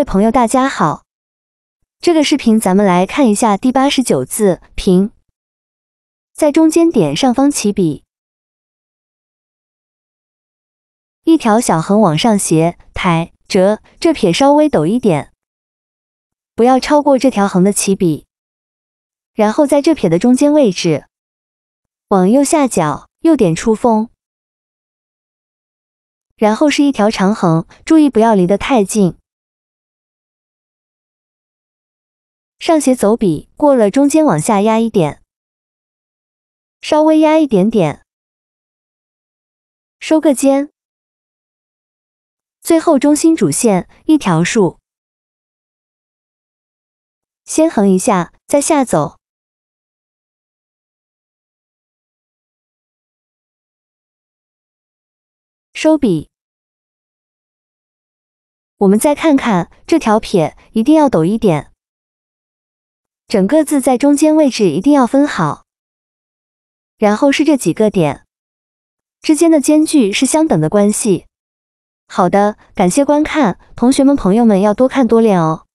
位朋友，大家好，这个视频咱们来看一下第八十九字“平”。在中间点上方起笔，一条小横往上斜抬折，这撇稍微抖一点，不要超过这条横的起笔。然后在这撇的中间位置，往右下角右点出锋。然后是一条长横，注意不要离得太近。上斜走笔，过了中间往下压一点，稍微压一点点，收个尖。最后中心主线一条竖，先横一下，再下走，收笔。我们再看看这条撇，一定要抖一点。整个字在中间位置一定要分好，然后是这几个点之间的间距是相等的关系。好的，感谢观看，同学们、朋友们要多看多练哦。